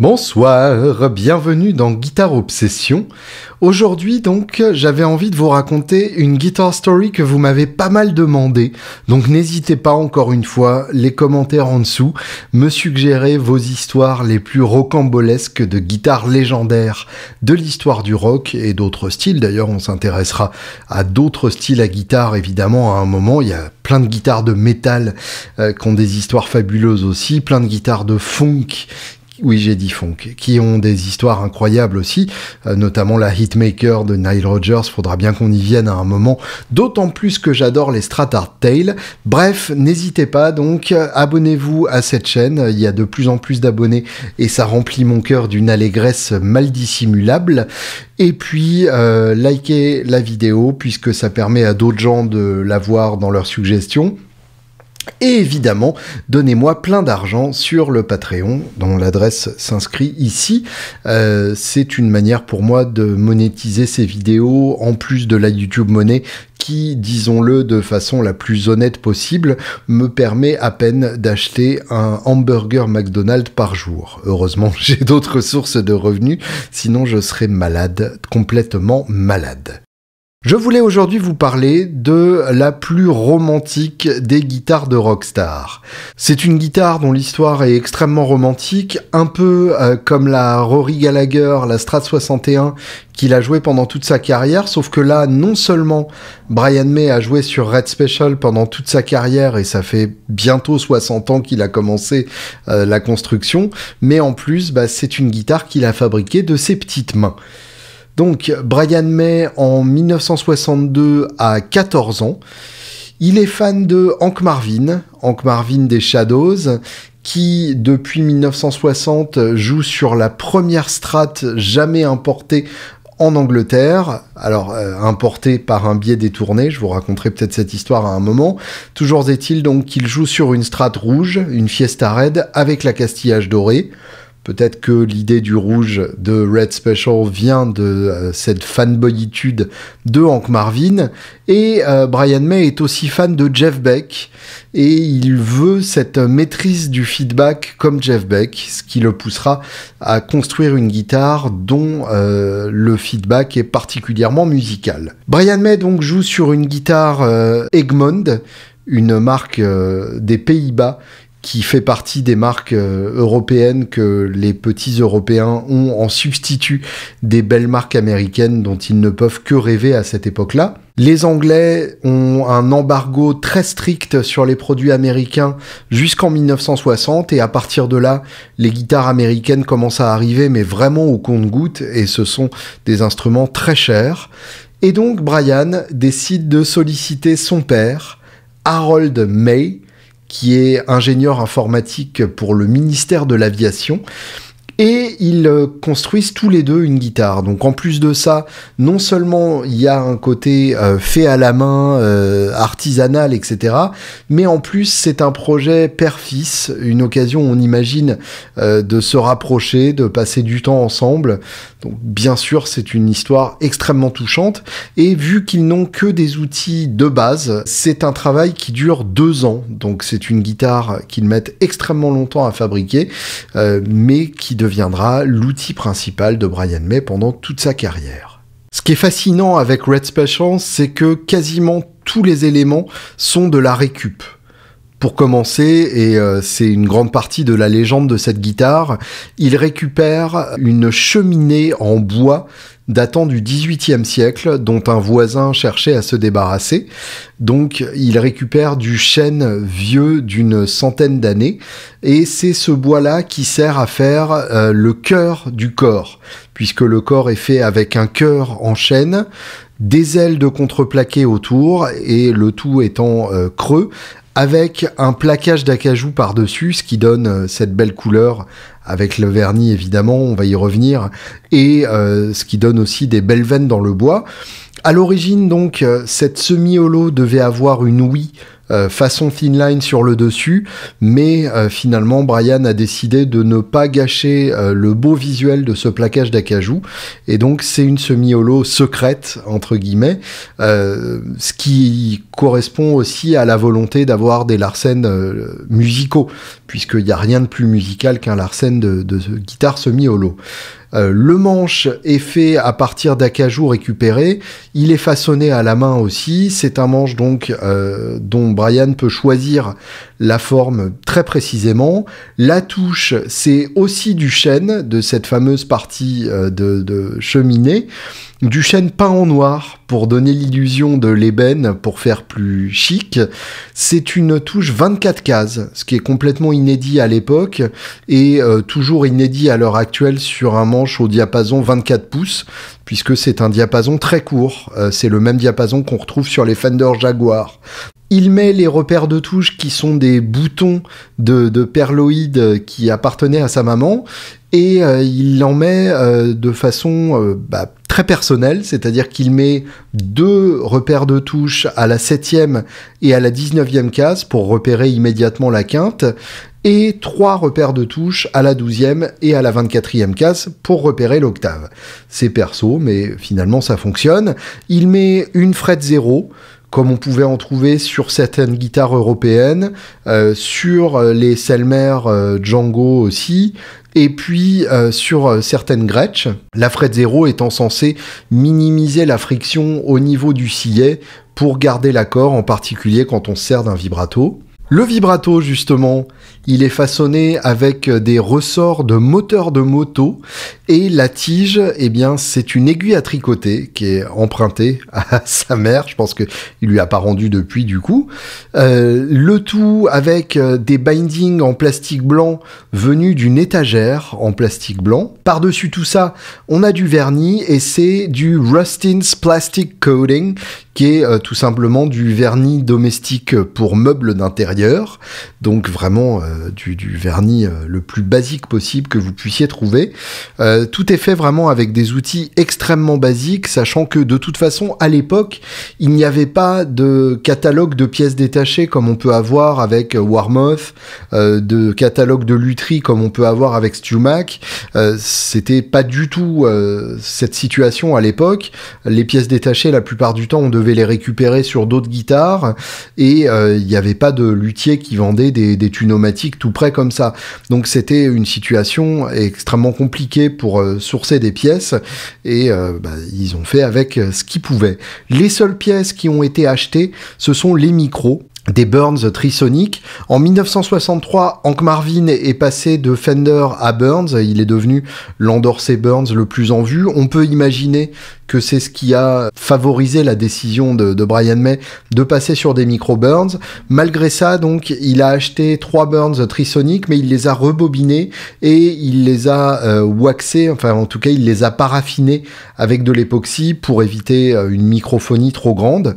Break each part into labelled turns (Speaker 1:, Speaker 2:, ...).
Speaker 1: Bonsoir, bienvenue dans Guitare Obsession. Aujourd'hui donc j'avais envie de vous raconter une guitar story que vous m'avez pas mal demandé, donc n'hésitez pas encore une fois, les commentaires en dessous, me suggérer vos histoires les plus rocambolesques de guitares légendaires, de l'histoire du rock et d'autres styles, d'ailleurs on s'intéressera à d'autres styles à guitare évidemment à un moment, il y a plein de guitares de métal euh, qui ont des histoires fabuleuses aussi, plein de guitares de funk oui, j'ai dit funk, qui ont des histoires incroyables aussi, euh, notamment la Hitmaker de Nile Rodgers, faudra bien qu'on y vienne à un moment, d'autant plus que j'adore les strata Tales. Bref, n'hésitez pas donc, euh, abonnez-vous à cette chaîne, il y a de plus en plus d'abonnés et ça remplit mon cœur d'une allégresse mal dissimulable. Et puis, euh, likez la vidéo puisque ça permet à d'autres gens de la voir dans leurs suggestions. Et évidemment, donnez-moi plein d'argent sur le Patreon, dont l'adresse s'inscrit ici. Euh, c'est une manière pour moi de monétiser ces vidéos, en plus de la YouTube Monnaie, qui, disons-le de façon la plus honnête possible, me permet à peine d'acheter un hamburger McDonald's par jour. Heureusement, j'ai d'autres sources de revenus, sinon je serais malade, complètement malade. Je voulais aujourd'hui vous parler de la plus romantique des guitares de rockstar. C'est une guitare dont l'histoire est extrêmement romantique, un peu euh, comme la Rory Gallagher, la Strat 61 qu'il a joué pendant toute sa carrière, sauf que là, non seulement Brian May a joué sur Red Special pendant toute sa carrière, et ça fait bientôt 60 ans qu'il a commencé euh, la construction, mais en plus, bah, c'est une guitare qu'il a fabriquée de ses petites mains. Donc Brian May en 1962 à 14 ans. Il est fan de Hank Marvin, Hank Marvin des Shadows, qui depuis 1960 joue sur la première strate jamais importée en Angleterre, alors euh, importée par un biais détourné, je vous raconterai peut-être cette histoire à un moment. Toujours est-il donc qu'il joue sur une strate rouge, une Fiesta Red avec la Castillage doré. Peut-être que l'idée du rouge de Red Special vient de euh, cette fanboyitude de Hank Marvin. Et euh, Brian May est aussi fan de Jeff Beck. Et il veut cette maîtrise du feedback comme Jeff Beck, ce qui le poussera à construire une guitare dont euh, le feedback est particulièrement musical. Brian May donc joue sur une guitare Egmond, une marque des Pays-Bas qui fait partie des marques euh, européennes que les petits Européens ont en substitut des belles marques américaines dont ils ne peuvent que rêver à cette époque-là. Les Anglais ont un embargo très strict sur les produits américains jusqu'en 1960 et à partir de là, les guitares américaines commencent à arriver mais vraiment au compte-goutte et ce sont des instruments très chers. Et donc Brian décide de solliciter son père, Harold May, qui est ingénieur informatique pour le ministère de l'aviation. Et ils euh, construisent tous les deux une guitare. Donc en plus de ça, non seulement il y a un côté euh, fait à la main, euh, artisanal, etc. Mais en plus, c'est un projet père-fils, une occasion, on imagine, de se rapprocher, de passer du temps ensemble. Donc bien sûr, c'est une histoire extrêmement touchante. Et vu qu'ils n'ont que des outils de base, c'est un travail qui dure deux ans. Donc c'est une guitare qu'ils mettent extrêmement longtemps à fabriquer, mais qui deviendra l'outil principal de Brian May pendant toute sa carrière. Ce qui est fascinant avec Red Special, c'est que quasiment tous les éléments sont de la récup pour commencer, et euh, c'est une grande partie de la légende de cette guitare, il récupère une cheminée en bois datant du XVIIIe siècle, dont un voisin cherchait à se débarrasser. Donc il récupère du chêne vieux d'une centaine d'années, et c'est ce bois-là qui sert à faire euh, le cœur du corps, puisque le corps est fait avec un cœur en chêne, des ailes de contreplaqué autour, et le tout étant euh, creux, avec un plaquage d'acajou par-dessus, ce qui donne euh, cette belle couleur avec le vernis évidemment, on va y revenir, et euh, ce qui donne aussi des belles veines dans le bois. À l'origine donc, euh, cette semi-holo devait avoir une ouïe euh, façon thin line sur le dessus, mais euh, finalement Brian a décidé de ne pas gâcher euh, le beau visuel de ce plaquage d'acajou, et donc c'est une semi-holo secrète, entre guillemets, ce qui correspond aussi à la volonté d'avoir des Larsen musicaux, puisqu'il n'y a rien de plus musical qu'un Larsen de, de guitare semi-holo. Euh, le manche est fait à partir d'acajou récupéré. Il est façonné à la main aussi. C'est un manche donc euh, dont Brian peut choisir la forme très précisément. La touche, c'est aussi du chêne de cette fameuse partie euh, de cheminée du chêne peint en noir pour donner l'illusion de l'ébène pour faire plus chic. C'est une touche 24 cases, ce qui est complètement inédit à l'époque et euh, toujours inédit à l'heure actuelle sur un manche au diapason 24 pouces puisque c'est un diapason très court. Euh, c'est le même diapason qu'on retrouve sur les Fender Jaguar. Il met les repères de touches qui sont des boutons de, de perloïde qui appartenaient à sa maman et euh, il en met de façon bah, très personnel, c'est-à-dire qu'il met deux repères de touche à la 7 et à la 19e case pour repérer immédiatement la quinte, et trois repères de touche à la 12 et à la 24e case pour repérer l'octave. C'est perso, mais finalement ça fonctionne. Il met une frette zéro comme on pouvait en trouver sur certaines guitares européennes, euh, sur euh, les Selmer euh, Django aussi, et puis sur certaines Gretsch, la fret 0 étant censée minimiser la friction au niveau du sillet pour garder l'accord, en particulier quand on sert d'un vibrato. Le vibrato, justement, il est façonné avec des ressorts de moteur de moto et la tige, eh bien, c'est une aiguille à tricoter qui est empruntée à sa mère. Je pense qu'il lui a pas rendu depuis, du coup. Euh, le tout avec euh, des bindings en plastique blanc venus d'une étagère en plastique blanc. Par-dessus tout ça, on a du vernis et c'est du Rustin's Plastic Coating euh, tout simplement du vernis domestique pour meubles d'intérieur, donc vraiment euh, du, vernis euh, le plus basique possible que vous puissiez trouver. tout est fait vraiment avec des outils extrêmement basiques, sachant que de toute façon, à l'époque, il n'y avait pas de catalogue de pièces détachées comme on peut avoir avec Warmoth, de catalogue de lutherie comme on peut avoir avec Stumac. C'était pas du tout cette situation à l'époque. Les pièces détachées, la plupart du temps, on devait les récupérer sur d'autres guitares et euh, il n'y avait pas de luthier qui vendait des, des tunomatiques tout près comme ça. Donc c'était une situation extrêmement compliquée pour euh, sourcer des pièces et euh, bah, ils ont fait avec ce qu'ils pouvaient. Les seules pièces qui ont été achetées, ce sont les micros des Burns Trisonic. En 1963, Hank Marvin est passé de Fender à Burns. Il est devenu l'endorsé Burns le plus en vue. On peut imaginer que c'est ce qui a favorisé la décision de, Brian May de passer sur des micro-burns. Malgré ça, donc, il a acheté trois burns trisoniques, mais il les a rebobinés et il les a euh, waxés, enfin en tout cas, il les a paraffinés avec de l'époxy pour éviter euh, une microphonie trop grande.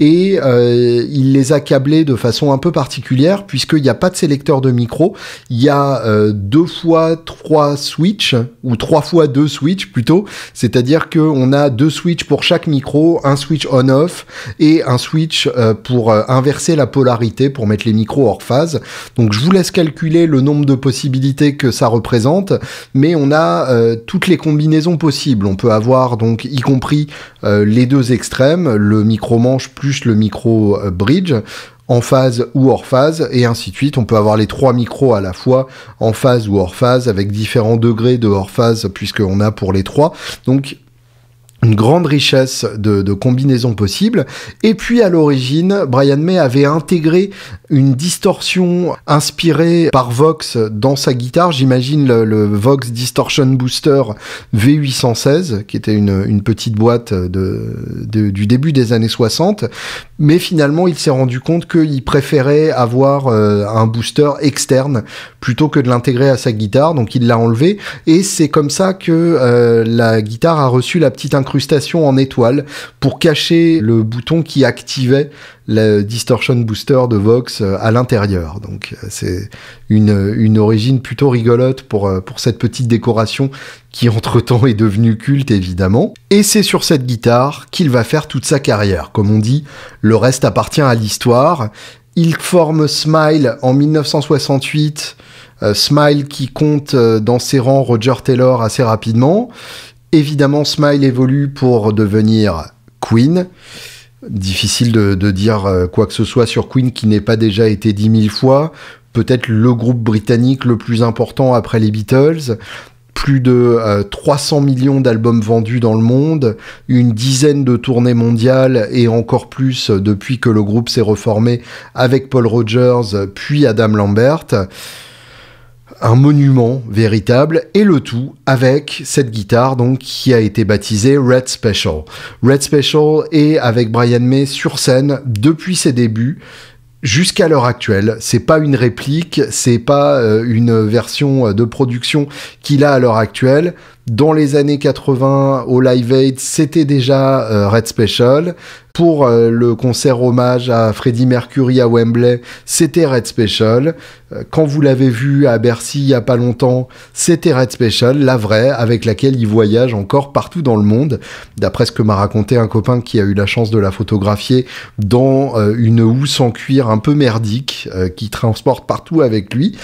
Speaker 1: Et euh, il les a câblés de façon un peu particulière, puisqu'il n'y a pas de sélecteur de micro, il y a deux fois trois switch ou trois fois deux switch plutôt, c'est-à-dire qu'on a deux switches pour chaque micro, un switch on-off et un switch euh, pour euh, inverser la polarité pour mettre les micros hors phase. Donc je vous laisse calculer le nombre de possibilités que ça représente, mais on a euh, toutes les combinaisons possibles. On peut avoir donc y compris les deux extrêmes, le micro manche plus le micro bridge en phase ou hors phase, et ainsi de suite. On peut avoir les trois micros à la fois en phase ou hors phase, avec différents degrés de hors phase, puisqu'on a pour les trois. Donc une grande richesse de, combinaisons possibles. Et puis à l'origine, Brian May avait intégré une distorsion inspirée par Vox dans sa guitare. J'imagine le, Vox Distortion Booster V816, qui était une, petite boîte de, du début des années 60. Mais finalement, il s'est rendu compte qu'il préférait avoir euh, un booster externe plutôt que de l'intégrer à sa guitare. Donc il l'a enlevé. Et c'est comme ça que euh, la guitare a reçu la petite incrustation en étoile pour cacher le bouton qui activait le distortion booster de Vox euh, à l'intérieur. Donc euh, c'est une, origine plutôt rigolote pour, euh, pour cette petite décoration qui entre-temps est devenue culte évidemment. Et c'est sur cette guitare qu'il va faire toute sa carrière. Comme on dit, le reste appartient à l'histoire. Il forme Smile en 1968. Smile qui compte dans ses rangs Roger Taylor assez rapidement. Évidemment, Smile évolue pour devenir Queen. Difficile de, dire euh, quoi que ce soit sur Queen qui n'ait pas déjà été dit mille fois. Peut-être le groupe britannique le plus important après les Beatles plus de 300 euh, millions d'albums vendus dans le monde, une dizaine de tournées mondiales et encore plus depuis que le groupe s'est reformé avec Paul Rogers puis Adam Lambert un monument véritable et le tout avec cette guitare donc qui a été baptisée Red Special. Red Special est avec Brian May sur scène depuis ses débuts jusqu'à l'heure actuelle. C'est pas une réplique, c'est pas euh, une version euh, de production qu'il a à l'heure actuelle dans les années 80 au Live Aid, c'était déjà euh, Red Special. Pour euh, le concert hommage à Freddie Mercury à Wembley, c'était Red Special. Euh, quand vous l'avez vu à Bercy il y a pas longtemps, c'était Red Special, la vraie, avec laquelle il voyage encore partout dans le monde. D'après ce que m'a raconté un copain qui a eu la chance de la photographier dans une housse en cuir un peu merdique qui transporte partout avec lui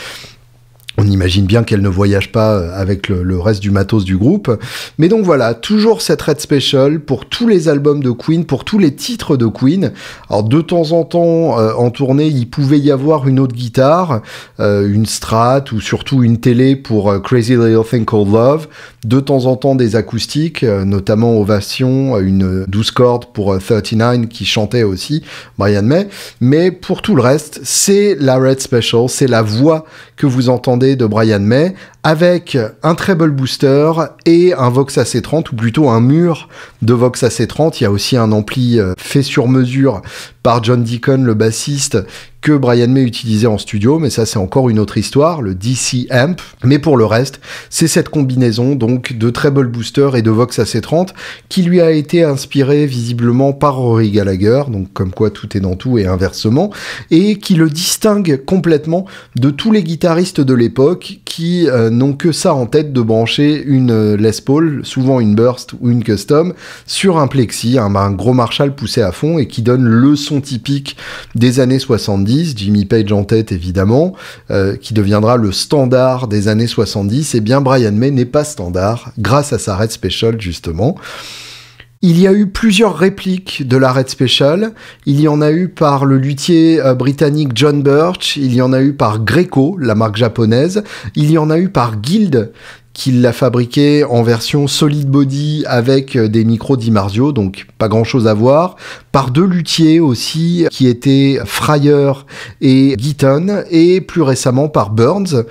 Speaker 1: on imagine bien qu'elle ne voyage pas euh, avec le, reste du matos du groupe. Mais donc voilà, toujours cette Red Special pour tous les albums de Queen, pour tous les titres de Queen. Alors de temps en temps, euh, en tournée, il pouvait y avoir une autre guitare, euh, une Strat ou surtout une télé pour Crazy Little Thing Called Love. De temps en temps, des acoustiques, notamment Ovation, une 12 cordes pour 39 qui chantait aussi Brian May. Mais pour tout le reste, c'est la Red Special, c'est la voix que vous entendez de Brian May avec un treble booster et un Vox AC30 ou plutôt un mur de Vox AC30. Il y a aussi un ampli euh, fait sur mesure par John Deacon, le bassiste, que Brian May utilisait en studio, mais ça c'est encore une autre histoire, le DC Amp. Mais pour le reste, c'est cette combinaison donc de Treble Booster et de Vox AC30 qui lui a été inspiré visiblement par Rory Gallagher, donc comme quoi tout est dans tout et inversement, et qui le distingue complètement de tous les guitaristes de l'époque qui euh, n'ont que ça en tête de brancher une euh, Les Paul, souvent une Burst ou une Custom, sur un plexi, un, un gros Marshall poussé à fond et qui donne le son typique des années 70, Jimmy Page en tête évidemment, euh, qui deviendra le standard des années 70, et eh bien Brian May n'est pas standard grâce à sa Red Special justement. Il y a eu plusieurs répliques de la Red Special. Il y en a eu par le luthier euh, britannique John Birch. Il y en a eu par Greco, la marque japonaise. Il y en a eu par Guild, qu'il l'a fabriqué en version solid body avec euh, des micros Dimarzio, donc pas grand chose à voir. Par deux luthiers aussi, qui étaient Fryer et Gitton, et plus récemment par Burns.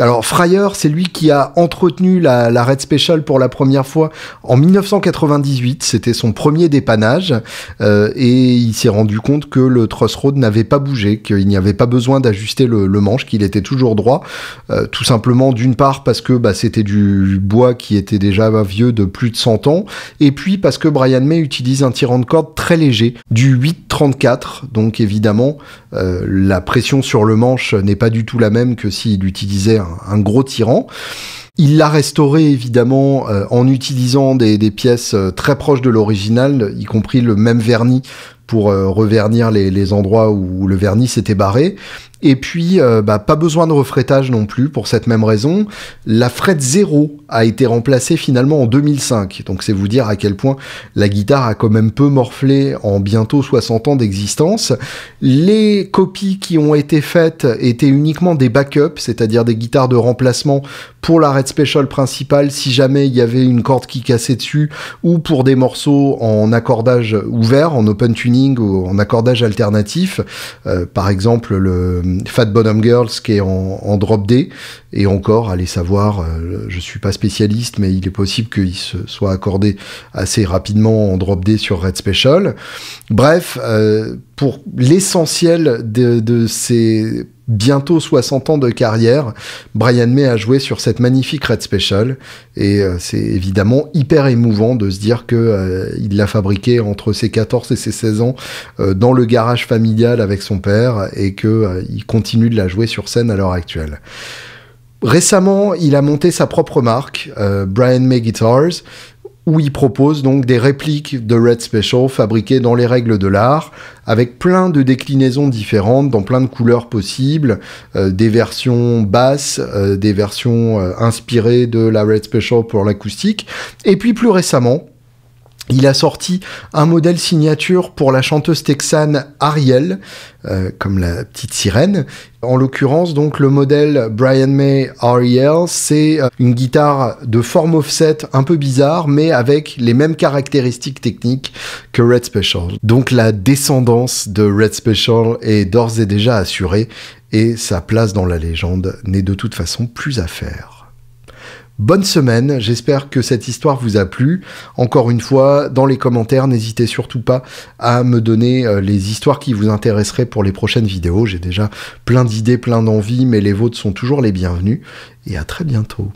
Speaker 1: Alors Fryer, c'est lui qui a entretenu la, Red Special pour la première fois en 1998. C'était son premier dépannage, euh, et il s'est rendu compte que le truss Road n'avait pas bougé, qu'il n'y avait pas besoin d'ajuster le, manche, qu'il était toujours droit, euh, tout simplement d'une part parce que bah, c'était du bois qui était déjà vieux de plus de 100 ans, et puis parce que Brian May utilise un tirant de corde très léger, du 8-34 donc évidemment euh, la pression sur le manche n'est pas du tout la même que s'il utilisait un, gros tirant. Il l'a restauré évidemment euh, en utilisant des, des, pièces euh, très proches de l'original, y compris le même vernis pour euh, revernir les, endroits où le vernis s'était barré. Et puis, euh, bah, pas besoin de refrettage non plus pour cette même raison. La frette 0 a été remplacée finalement en 2005. Donc, c'est vous dire à quel point la guitare a quand même peu morflé en bientôt 60 ans d'existence. Les copies qui ont été faites étaient uniquement des backups, c'est-à-dire des guitares de remplacement pour la Red Special principale si jamais il y avait une corde qui cassait dessus ou pour des morceaux en accordage ouvert, en open tuning ou en accordage alternatif. Euh, par exemple, le Fat Bottom Girls qui est en, drop D. Et encore, allez savoir, euh, je suis pas spécialiste, mais il est possible qu'il se soit accordé assez rapidement en drop D sur Red Special. Bref, euh, pour l'essentiel de ces bientôt 60 ans de carrière, Brian May a joué sur cette magnifique Red Special et euh, c'est évidemment hyper émouvant de se dire que euh, il l'a fabriqué entre ses 14 et ses 16 ans euh, dans le garage familial avec son père et que il continue de la jouer sur scène à l'heure actuelle. Récemment, il a monté sa propre marque, Brian May Guitars, où il propose donc des répliques de Red Special fabriquées dans les règles de l'art, avec plein de déclinaisons différentes, dans plein de couleurs possibles, euh, des versions basses, euh, des versions euh, inspirées de la Red Special pour l'acoustique, et puis plus récemment, il a sorti un modèle signature pour la chanteuse texane Ariel, euh, comme la petite sirène. En l'occurrence, donc le modèle Brian May Ariel, c'est euh, une guitare de forme offset un peu bizarre, mais avec les mêmes caractéristiques techniques que Red Special. Donc la descendance de Red Special est d'ores et déjà assurée, et sa place dans la légende n'est de toute façon plus à faire. Bonne semaine, j'espère que cette histoire vous a plu. Encore une fois, dans les commentaires, n'hésitez surtout pas à me donner euh, les histoires qui vous intéresseraient pour les prochaines vidéos. J'ai déjà plein d'idées, plein d'envies, mais les vôtres sont toujours les bienvenus. Et à très bientôt.